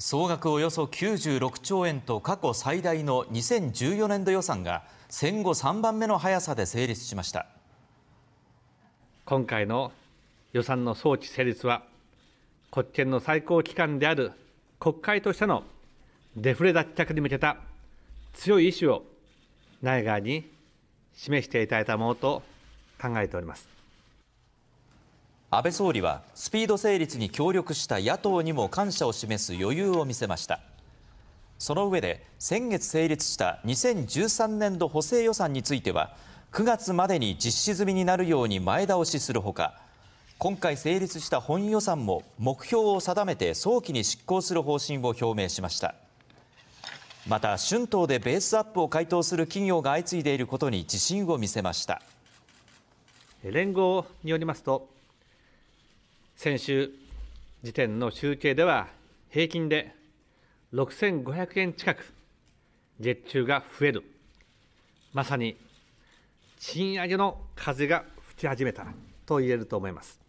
総額およそ96兆円と過去最大の2014年度予算が戦後3番目の速さで成立しました今回の予算の早期成立は国権の最高機関である国会としてのデフレ脱却に向けた強い意志を内外に示していただいたものと考えております。安倍総理はスピード成立に協力した野党にも感謝を示す余裕を見せましたその上で先月成立した2013年度補正予算については9月までに実施済みになるように前倒しするほか今回成立した本予算も目標を定めて早期に執行する方針を表明しましたまた春闘でベースアップを回答する企業が相次いでいることに自信を見せました連合によりますと先週時点の集計では平均で6500円近く月給が増えるまさに賃上げの風が吹き始めたと言えると思います